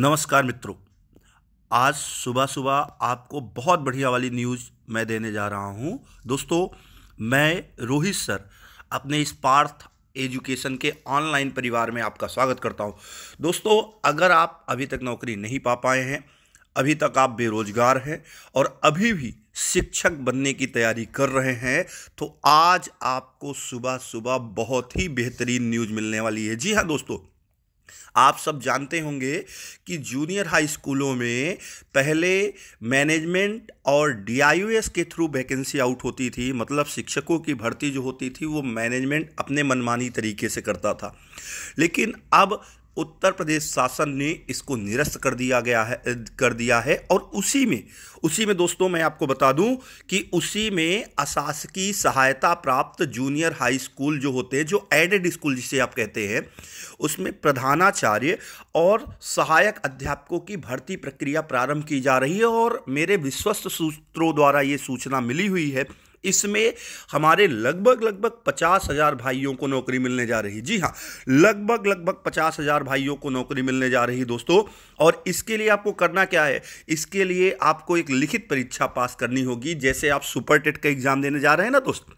नमस्कार मित्रों आज सुबह सुबह आपको बहुत बढ़िया वाली न्यूज़ मैं देने जा रहा हूँ दोस्तों मैं रोहित सर अपने इस पार्थ एजुकेशन के ऑनलाइन परिवार में आपका स्वागत करता हूँ दोस्तों अगर आप अभी तक नौकरी नहीं पा पाए हैं अभी तक आप बेरोजगार हैं और अभी भी शिक्षक बनने की तैयारी कर रहे हैं तो आज आपको सुबह सुबह बहुत ही बेहतरीन न्यूज़ मिलने वाली है जी हाँ दोस्तों आप सब जानते होंगे कि जूनियर हाई स्कूलों में पहले मैनेजमेंट और डी के थ्रू वैकेंसी आउट होती थी मतलब शिक्षकों की भर्ती जो होती थी वो मैनेजमेंट अपने मनमानी तरीके से करता था लेकिन अब उत्तर प्रदेश शासन ने इसको निरस्त कर दिया गया है कर दिया है और उसी में उसी में दोस्तों मैं आपको बता दूं कि उसी में अशासकीय सहायता प्राप्त जूनियर हाई स्कूल जो होते हैं जो एडेड स्कूल जिसे आप कहते हैं उसमें प्रधानाचार्य और सहायक अध्यापकों की भर्ती प्रक्रिया प्रारंभ की जा रही है और मेरे विश्वस्त सूत्रों द्वारा ये सूचना मिली हुई है इसमें हमारे लगभग लगभग पचास हजार भाइयों को नौकरी मिलने जा रही जी हाँ लगभग लगभग पचास हजार भाइयों को नौकरी मिलने जा रही दोस्तों और इसके लिए आपको करना क्या है इसके लिए आपको एक लिखित परीक्षा पास करनी होगी जैसे आप सुपर टेट का एग्जाम देने जा रहे हैं ना दोस्तों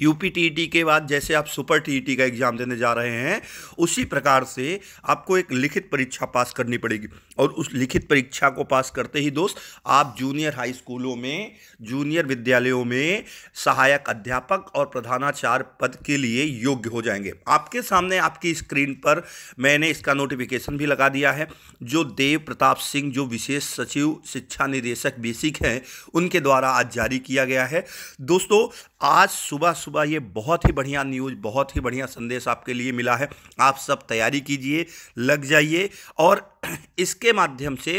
यूपी टीईटी e के बाद जैसे आप सुपर टीईटी e का एग्जाम देने जा रहे हैं उसी प्रकार से आपको एक लिखित परीक्षा पास करनी पड़ेगी और उस लिखित परीक्षा को पास करते ही दोस्त आप जूनियर हाई स्कूलों में जूनियर विद्यालयों में सहायक अध्यापक और प्रधानाचार्य पद के लिए योग्य हो जाएंगे आपके सामने आपकी स्क्रीन पर मैंने इसका नोटिफिकेशन भी लगा दिया है जो देव प्रताप सिंह जो विशेष सचिव शिक्षा निदेशक बेसिक हैं उनके द्वारा आज जारी किया गया है दोस्तों आज सुबह सुबह सुबह ये बहुत ही बढ़िया न्यूज़ बहुत ही बढ़िया संदेश आपके लिए मिला है आप सब तैयारी कीजिए लग जाइए और इसके माध्यम से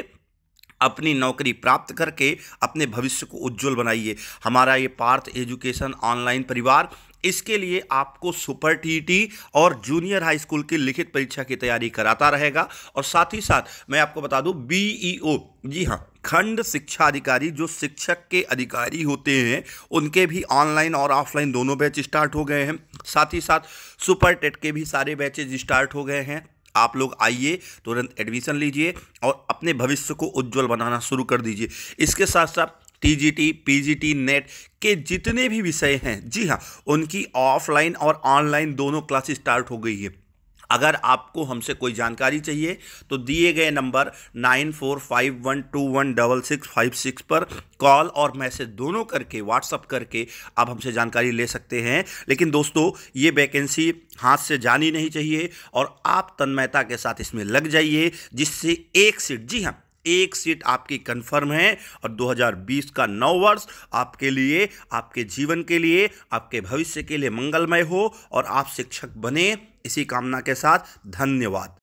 अपनी नौकरी प्राप्त करके अपने भविष्य को उज्जवल बनाइए हमारा ये पार्थ एजुकेशन ऑनलाइन परिवार इसके लिए आपको सुपर टीटी और जूनियर हाई स्कूल की लिखित परीक्षा की तैयारी कराता रहेगा और साथ ही साथ मैं आपको बता दूं बीईओ जी हाँ खंड शिक्षा अधिकारी जो शिक्षक के अधिकारी होते हैं उनके भी ऑनलाइन और ऑफलाइन दोनों बैच स्टार्ट हो गए हैं साथ ही साथ सुपर टेट के भी सारे बैचेज स्टार्ट हो गए हैं आप लोग आइए तुरंत एडमिशन लीजिए और अपने भविष्य को उज्जवल बनाना शुरू कर दीजिए इसके साथ साथ टीजीटी पीजीटी नेट के जितने भी विषय हैं जी हाँ उनकी ऑफलाइन और ऑनलाइन दोनों क्लास स्टार्ट हो गई है अगर आपको हमसे कोई जानकारी चाहिए तो दिए गए number nine four five one two one double six five six पर कॉल और मैसेज दोनों करके व्हाट्सअप करके आप हमसे जानकारी ले सकते हैं लेकिन दोस्तों ये वैकेंसी हाथ से जानी नहीं चाहिए और आप तन्मयता के साथ इसमें लग जाइए जिससे एक सीट जी हाँ एक सीट आपकी कंफर्म है और 2020 का नौ वर्ष आपके लिए आपके जीवन के लिए आपके भविष्य के लिए मंगलमय हो और आप शिक्षक बने इसी कामना के साथ धन्यवाद